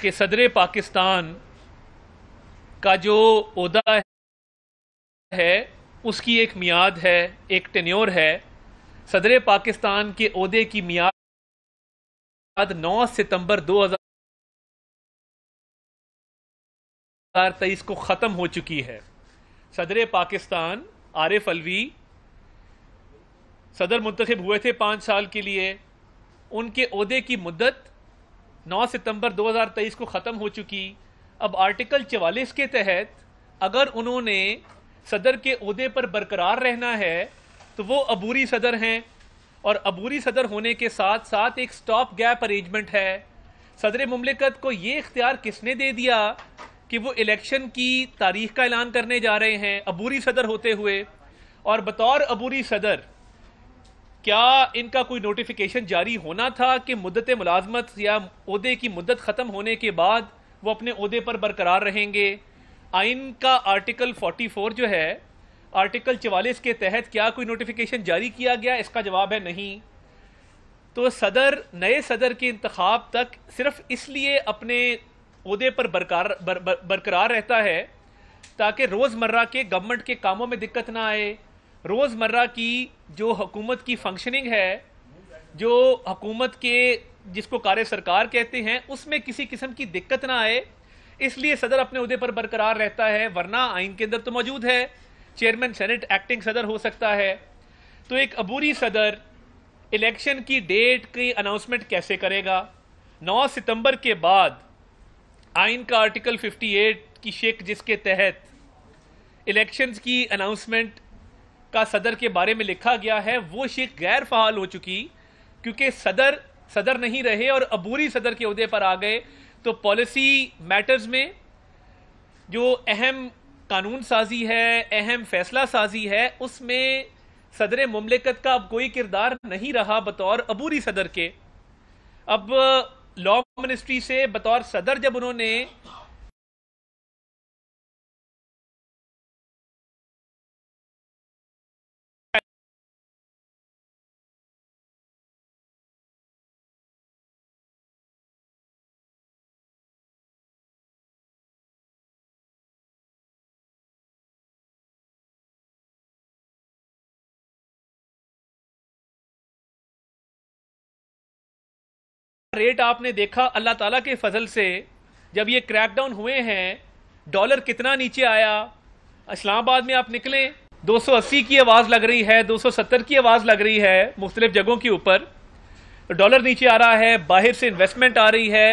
कि सदर पाकिस्तान का जो अहदा है उसकी एक मियाद है एक टेन्योर है सदर पाकिस्तान के अहदे की मियाद 9 सितंबर 2023 को ख़त्म हो चुकी है सदर पाकिस्तान आरिफ अलवी सदर मुंतखब हुए थे पाँच साल के लिए उनके अहदे की मुद्दत 9 सितंबर 2023 को ख़त्म हो चुकी अब आर्टिकल 44 के तहत अगर उन्होंने सदर के अहदे पर बरकरार रहना है तो वो अबूरी सदर हैं और अबूरी सदर होने के साथ साथ एक स्टॉप गैप अरेंजमेंट है सदर ममलिकत को ये इख्तियार किसने दे दिया कि वो इलेक्शन की तारीख का ऐलान करने जा रहे हैं अबूरी सदर होते हुए और बतौर अबूरी सदर क्या इनका कोई नोटिफिकेशन जारी होना था कि मुद्दत मुलाजमत या की मुद्दत ख़त्म होने के बाद वो अपने अहदे पर बरकरार रहेंगे आइन का आर्टिकल 44 जो है आर्टिकल चवालीस के तहत क्या कोई नोटिफिकेशन जारी किया गया इसका जवाब है नहीं तो सदर नए सदर के इंतखब तक सिर्फ इसलिए अपने अहदे पर बरकरार बर, बर, बरकरार रहता है ताकि रोज़मर्रा के गवर्नमेंट के कामों में दिक्कत ना आए रोज़मर्रा की जो हुकूमत की फंक्शनिंग है जो हुकूमत के जिसको कार्य सरकार कहते हैं उसमें किसी किस्म की दिक्कत ना आए इसलिए सदर अपने उहदे पर बरकरार रहता है वरना आइन के अंदर तो मौजूद है चेयरमैन सेनेट एक्टिंग सदर हो सकता है तो एक अबूरी सदर इलेक्शन की डेट की अनाउंसमेंट कैसे करेगा 9 सितंबर के बाद आइन का आर्टिकल 58 की शेक जिसके तहत इलेक्शंस की अनाउंसमेंट का सदर के बारे में लिखा गया है वो शेख गैर फहाल हो चुकी क्योंकि सदर सदर नहीं रहे और अबूरी सदर के अहदे पर आ गए तो पॉलिसी मैटर्स में जो अहम कानून साजी है अहम फैसला साजी है उसमें सदर ममलिकत का अब कोई किरदार नहीं रहा बतौर अबूरी सदर के अब लॉ मिनिस्ट्री से बतौर सदर जब उन्होंने रेट आपने देखा अल्लाह ताला के फजल से जब ये क्रैकडाउन हुए हैं डॉलर कितना नीचे आया इस्लामाबाद में आप निकले 280 की आवाज़ लग रही है 270 की आवाज़ लग रही है मुख्तलिफ जगहों के ऊपर डॉलर नीचे आ रहा है बाहर से इन्वेस्टमेंट आ रही है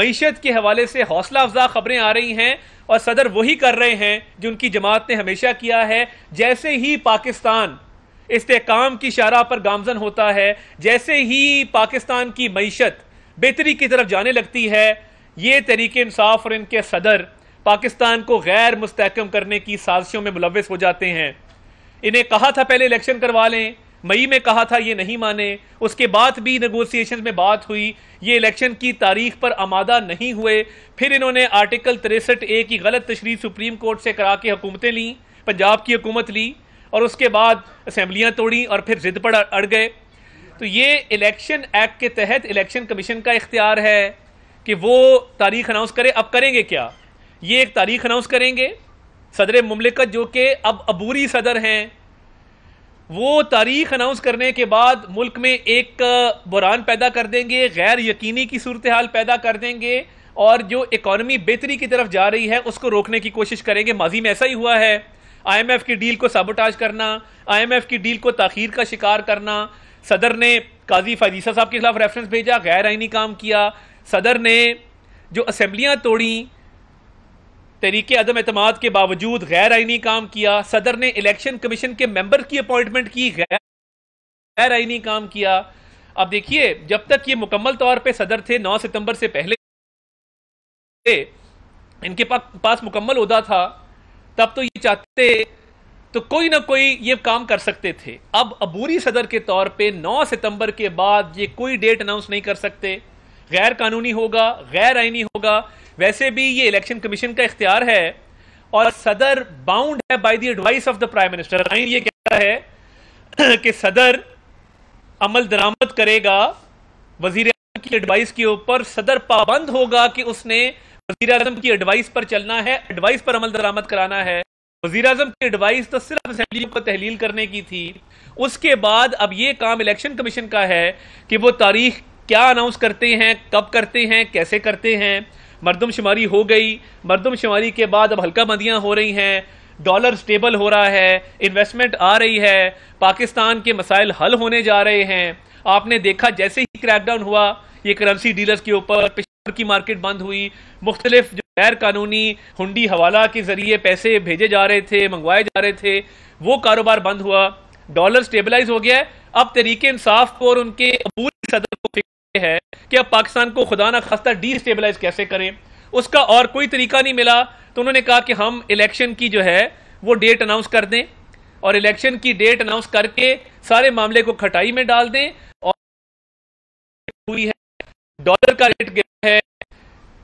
मीशत के हवाले से हौसला अफजा खबरें आ रही हैं और सदर वही कर रहे हैं जो उनकी जमात ने हमेशा किया है जैसे ही पाकिस्तान इस्तेकाम की शारा पर गामजन होता है जैसे ही पाकिस्तान की मीशत बेहतरी की तरफ जाने लगती है ये तरीके इंसाफ और इनके सदर पाकिस्तान को गैर मुस्तकम करने की साजिशों में मुलविस हो जाते हैं इन्हें कहा था पहले इलेक्शन करवा लें मई में कहा था ये नहीं माने उसके बाद भी नगोसिएशन में बात हुई ये इलेक्शन की तारीख पर आमादा नहीं हुए फिर इन्होंने आर्टिकल तिरसठ ए की गलत तशरी सुप्रीम कोर्ट से करा के हुकूमतें लीं पंजाब की हुकूमत ली और उसके बाद असम्बलियाँ तोड़ी और फिर जिद पर अड़ गए तो ये इलेक्शन एक्ट के तहत इलेक्शन कमीशन का इख्तियार है कि वो तारीख अनाउंस करे अब करेंगे क्या ये एक तारीख अनाउंस करेंगे सदर ममलिकत जो कि अब अबूरी सदर हैं वो तारीख अनाउंस करने के बाद मुल्क में एक बुरान पैदा कर देंगे गैर यकीनी की सूरत हाल पैदा कर देंगे और जो इकॉनमी बेहतरी की तरफ जा रही है उसको रोकने की कोशिश करेंगे माजी में ऐसा ही हुआ है आईएमएफ की डील को सबोटाज करना आईएमएफ की डील को ताखीर का शिकार करना सदर ने काजी फाजीसा साहब के खिलाफ रेफरेंस भेजा गैर आइनी काम किया सदर ने जो असम्बलियाँ तोड़ी तरीके अदम अतमाद के बावजूद गैर आइनी काम किया सदर ने इलेक्शन कमीशन के मेंबर की अपॉइंटमेंट की गैर आइनी काम किया अब देखिए जब तक ये मुकम्मल तौर पे सदर थे 9 सितंबर से पहले इनके पास मुकम्मल उदा था तब तो ये चाहते तो कोई ना कोई ये काम कर सकते थे अब अबूरी सदर के तौर पे 9 सितंबर के बाद ये कोई डेट अनाउंस नहीं कर सकते गैर कानूनी होगा गैर आइनी होगा वैसे भी ये इलेक्शन कमीशन का इख्तियार है और सदर बाउंड है by the advice of the prime minister आइन ये कहता है कि सदर अमल दरामद करेगा वजीर की एडवाइस के ऊपर सदर पाबंद होगा कि उसने वजीर की एडवाइस पर चलना है एडवाइस पर अमल दरामद कराना है वजीर अजम की एडवाइस तो सिर्फ असेंबली को तहलील करने की थी उसके बाद अब ये काम इलेक्शन कमीशन का है कि वो तारीख क्या अनाउंस करते हैं कब करते हैं कैसे करते हैं मरदमशुमारी हो गई मरदमशुमारी के बाद अब हल्का बंदियाँ हो रही हैं डॉलर स्टेबल हो रहा है इन्वेस्टमेंट आ रही है पाकिस्तान के मसाइल हल होने जा रहे हैं आपने देखा जैसे ही क्रैकडाउन हुआ ये करेंसी डीलर्स के ऊपर की मार्केट बंद हुई मुख्तलिफ गैर कानूनी हुंडी हवाला के जरिए पैसे भेजे जा रहे थे मंगवाए जा रहे थे वो कारोबार बंद हुआ डॉलर स्टेबलाइज हो गया अब तरीके इंसाफ को और उनके अबूल सदर को फिक्र है कि अब पाकिस्तान को खुदा ना खास्ता स्टेबलाइज कैसे करें उसका और कोई तरीका नहीं मिला तो उन्होंने कहा कि हम इलेक्शन की जो है वो डेट अनाउंस कर दें और इलेक्शन की डेट अनाउंस करके सारे मामले को खटाई में डाल दें और हुई है डॉलर का रेट गया है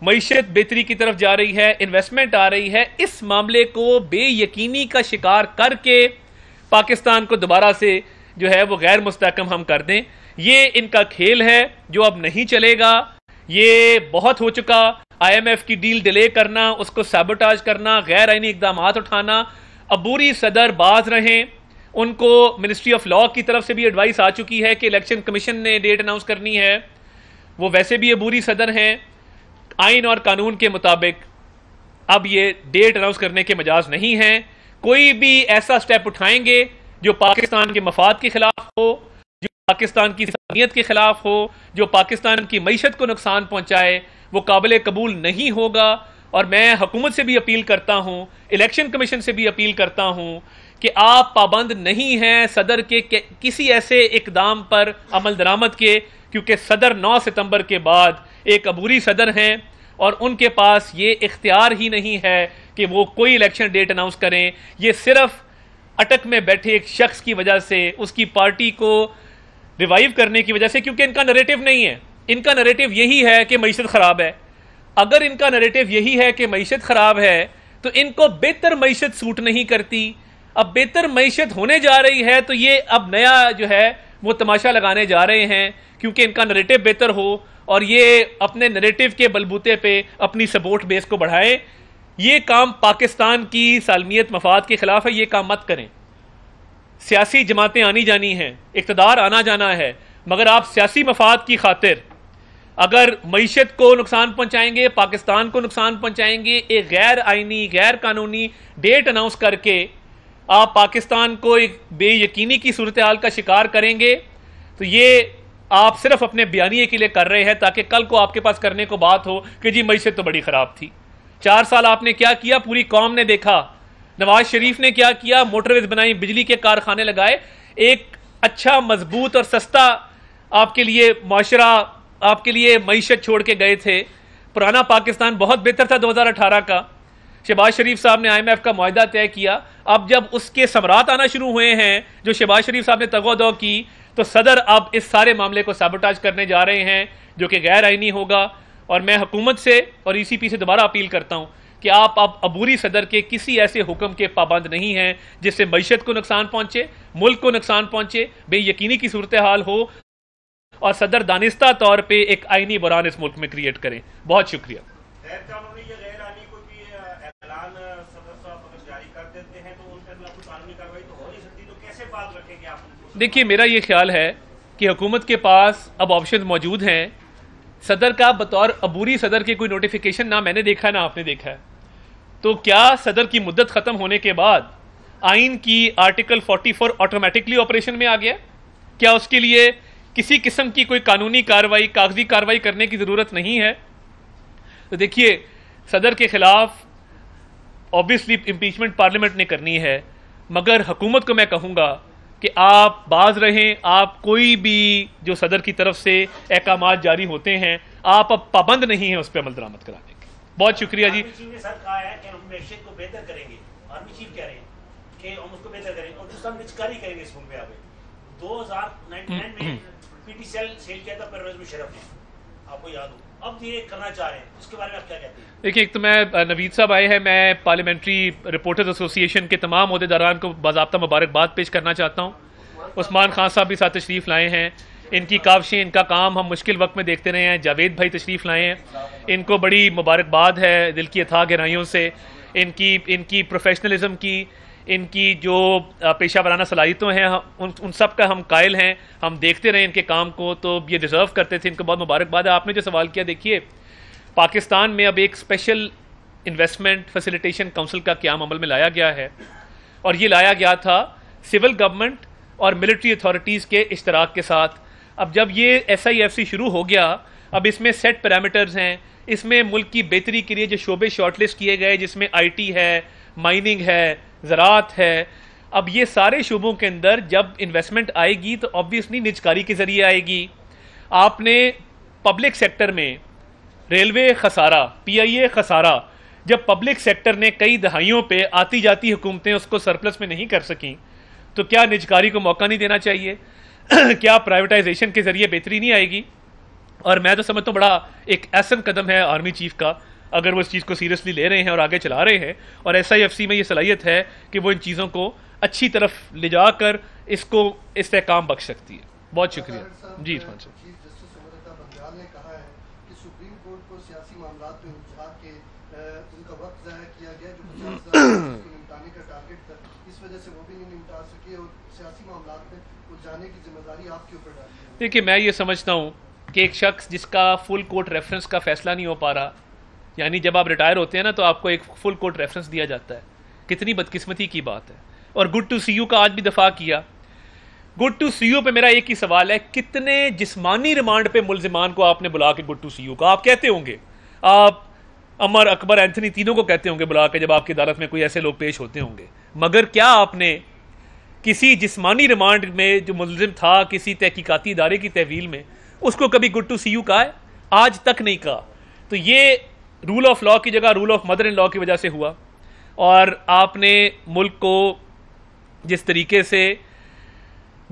मीशत बेहतरी की तरफ जा रही है इन्वेस्टमेंट आ रही है इस मामले को बेयकीनी का शिकार करके पाकिस्तान को दोबारा से जो है वो गैर मुस्तकम हम कर दें ये इनका खेल है जो अब नहीं चलेगा ये बहुत हो चुका आईएमएफ की डील डिले करना उसको सैबोटाज करना गैर आइनी इकदाम उठाना अबूरी सदर बाज रहें उनको मिनिस्ट्री ऑफ लॉ की तरफ से भी एडवाइस आ चुकी है कि इलेक्शन कमीशन ने डेट अनाउंस करनी है वो वैसे भी अबूरी सदर हैं आइन और कानून के मुताबिक अब ये डेट अनाउंस करने के मजाज नहीं है कोई भी ऐसा स्टेप उठाएंगे जो पाकिस्तान के मफाद के खिलाफ हो जो पाकिस्तान की इंसानियत के खिलाफ हो जो पाकिस्तान की मीशत को नुकसान पहुंचाए वो काबिल कबूल नहीं होगा और मैं हुकूमत से भी अपील करता हूं इलेक्शन कमीशन से भी अपील करता हूं कि आप पाबंद नहीं हैं सदर के, के किसी ऐसे इकदाम पर अमल दरामद के क्योंकि सदर 9 सितंबर के बाद एक अबूरी सदर हैं और उनके पास ये इख्तियार ही नहीं है कि वो कोई इलेक्शन डेट अनाउंस करें ये सिर्फ अटक में बैठे एक शख्स की वजह से उसकी पार्टी को रिवाइव करने की वजह से क्योंकि इनका नरेटिव नहीं है इनका नरेटिव यही है कि मीशत ख़राब है अगर इनका नरेटिव यही है कि मीशत ख़राब है तो इनको बेहतर मीशत सूट नहीं करती अब बेहतर मीशत होने जा रही है तो ये अब नया जो है वो तमाशा लगाने जा रहे हैं क्योंकि इनका नरेटिव बेहतर हो और ये अपने नरेटिव के बलबूते पे अपनी सपोर्ट बेस को बढ़ाएं ये काम पाकिस्तान की सालमियत मफाद के ख़िलाफ़ है ये काम मत करें सियासी जमातें आनी जानी हैं इकतदार आना जाना है मगर आप सियासी मफाद की खातिर अगर मीशत को नुकसान पहुंचाएंगे पाकिस्तान को नुकसान पहुंचाएंगे एक गैर आइनी गैर कानूनी डेट अनाउंस करके आप पाकिस्तान को एक बेयकीनी की सूरत हाल का शिकार करेंगे तो ये आप सिर्फ अपने बयानिए के लिए कर रहे हैं ताकि कल को आपके पास करने को बात हो कि जी से तो बड़ी ख़राब थी चार साल आपने क्या किया पूरी कौम ने देखा नवाज शरीफ ने क्या किया मोटरवेज बनाई बिजली के कारखाने लगाए एक अच्छा मजबूत और सस्ता आपके लिए माशरा आपके लिए मीशत छोड़ के गए थे पुराना पाकिस्तान बहुत बेहतर था 2018 का शहबाज शरीफ साहब ने आईएमएफ का मुहिदा तय किया अब जब उसके समरात आना शुरू हुए हैं जो शहबाज शरीफ साहब ने तगोदो की तो सदर अब इस सारे मामले को सैबोटाज करने जा रहे हैं जो कि गैर आइनी होगा और मैं हुकूमत से और ई सी पी से दोबारा अपील करता हूँ कि आप अब अबूरी सदर के किसी ऐसे हुक्म के पाबंद नहीं हैं जिससे मीशत को नुकसान पहुंचे मुल्क को नुकसान पहुंचे बेयकीनी की सूरत हाल हो और सदर दानिस्ता तौर पर एक आइनी बुरान इस मुल्क में क्रिएट करें बहुत शुक्रिया देखिए मेरा ये ख्याल है कि हुकूमत के पास अब ऑप्शन मौजूद हैं सदर का बतौर अबूरी सदर के कोई नोटिफिकेशन ना मैंने देखा ना आपने देखा है तो क्या सदर की मुद्दत ख़त्म होने के बाद आइन की आर्टिकल 44 ऑटोमेटिकली ऑपरेशन में आ गया क्या उसके लिए किसी किस्म की कोई कानूनी कार्रवाई कागजी कार्रवाई करने की ज़रूरत नहीं है तो देखिए सदर के ख़िलाफ़ ऑब्वियसली इम्पीचमेंट पार्लियामेंट ने करनी है मगर हुकूमत को मैं कहूँगा कि आप बाज रहें आप कोई भी जो सदर की तरफ से अहकाम जारी होते हैं आप अब पाबंद नहीं है उस पर अमल दरामद कराने के बहुत शुक्रिया जी दो हजार नाइन में हम्म, हम्म। सेल किया था ने आपको याद हो अब तो ये करना चाह रहे हैं उसके बारे में आप क्या कहते हैं देखिए एक तो मैं नवीद साहब आए हैं मैं पार्लियामेंट्री रिपोर्टर्स एसोसिएशन के तमाम अहदेदारान को बाबा मुबारकबाद पेश करना चाहता हूँ उस्मान खान साहब भी साथ तशरीफ़ लाए हैं इनकी काविशें इनका काम हम मुश्किल वक्त में देखते रहे हैं जावेद भाई तशरीफ़ लाए हैं इनको बड़ी मुबारकबाद है दिल की अथाह गहराइयों से इनकी इनकी प्रोफेशनलिज्म की इनकी जो पेशा वराना सलाहियतों हैं उन उन सब का हम कायल हैं हम देखते रहे इनके काम को तो ये डिज़र्व करते थे इनको बहुत मुबारकबाद है आपने जो सवाल किया देखिए पाकिस्तान में अब एक स्पेशल इन्वेस्टमेंट फैसिलिटेशन काउंसिल का क्याम अमल में लाया गया है और ये लाया गया था सिविल गवर्नमेंट और मिलिट्री अथॉरिटीज़ के इश्तराक के साथ अब जब ये एस आई एफ सी शुरू हो गया अब इसमें सेट पैरामीटर्स हैं इसमें मुल्क की बेहतरी के लिए जो शोबे शॉर्टलिस्ट किए गए जिसमें आई टी है माइनिंग है ज़रात है अब ये सारे शुबों के अंदर जब इन्वेस्टमेंट आएगी तो ऑब्वियसली निजकारी के ज़रिए आएगी आपने पब्लिक सेक्टर में रेलवे खसारा पीआईए खसारा जब पब्लिक सेक्टर ने कई दहाइयों पे आती जाती हुकूमतें उसको सरप्लस में नहीं कर सकें तो क्या निजकारी को मौका नहीं देना चाहिए क्या प्राइवेटाइजेशन के ज़रिए बेहतरी नहीं आएगी और मैं तो समझता तो हूँ बड़ा एक ऐसा कदम है आर्मी चीफ का अगर वो इस चीज़ को सीरियसली ले रहे हैं और आगे चला रहे हैं और एस आई एफ सी में ये सलाहियत है कि वो इन चीज़ों को अच्छी तरफ ले जाकर इसको इस्तेकाम बख्श सकती है बहुत शुक्रिया जी हाँ इरफान साहब देखिए मैं ये समझता हूँ कि एक शख्स जिसका फुल कोर्ट रेफरेंस का फैसला नहीं हो पा रहा यानी जब आप रिटायर होते हैं ना तो आपको एक फुल कोर्ट रेफरेंस दिया जाता है कितनी बदकिस्मती की बात है और गुड टू सी यू का आज भी दफा किया गुड टू सी यू पर मेरा एक ही सवाल है कितने जिसमानी रिमांड पे मुलजमान को आपने बुला के गुड टू सी यू का आप कहते होंगे आप अमर अकबर एंथनी तीनों को कहते होंगे बुला के जब आपकी अदालत में कोई ऐसे लोग पेश होते होंगे मगर क्या आपने किसी जिसमानी रिमांड में जो मुलजिम था किसी तहकीकती इदारे की तहवील में उसको कभी गुड टू सी यू कहा है आज तक नहीं कहा तो ये रूल ऑफ लॉ की जगह rule of mother in law की वजह से हुआ और आपने मुल्क को जिस तरीके से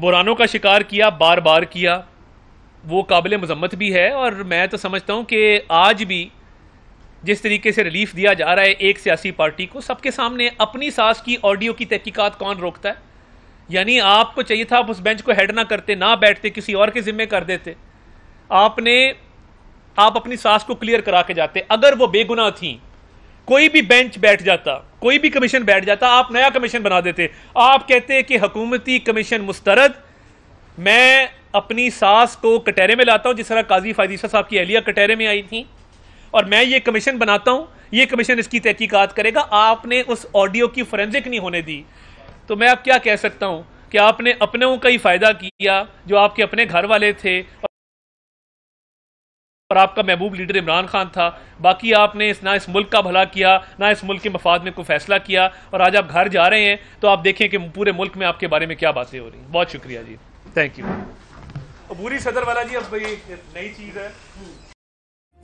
बुरानों का शिकार किया बार बार किया वो काबिल मजम्मत भी है और मैं तो समझता हूँ कि आज भी जिस तरीके से रिलीफ दिया जा रहा है एक सियासी पार्टी को सबके सामने अपनी सास की ऑडियो की तहकीक़त कौन रोकता है यानी आपको चाहिए था आप उस बेंच को हेड ना करते ना बैठते किसी और के ज़िम्मे कर देते आपने आप अपनी सास को क्लियर करा के जाते अगर वो बेगुनाह थी कोई भी बेंच बैठ जाता कोई भी कमीशन बैठ जाता आप नया कमीशन बना देते आप कहते कि हकूमती कमीशन मुस्तरद मैं अपनी सास को कटहरे में लाता हूँ जिस तरह काजी फायदीशा साहब की अहलिया कटहरे में आई थी और मैं ये कमीशन बनाता हूँ ये कमीशन इसकी तहकीकात करेगा आपने उस ऑडियो की फोरेंसिक नहीं होने दी तो मैं आप क्या कह सकता हूँ कि आपने अपनों का ही फायदा किया जो आपके अपने घर वाले थे और आपका महबूब लीडर इमरान खान था बाकी आपने इस ना इस मुल्क का भला किया ना इस मुल्क के मफाद में कोई फैसला किया और आज आप घर जा रहे हैं तो आप देखें कि पूरे मुल्क में आपके बारे में क्या बातें हो रही हैं बहुत शुक्रिया जी थैंक यू अबूरी सदर वाला जी अब भाई नई चीज़ है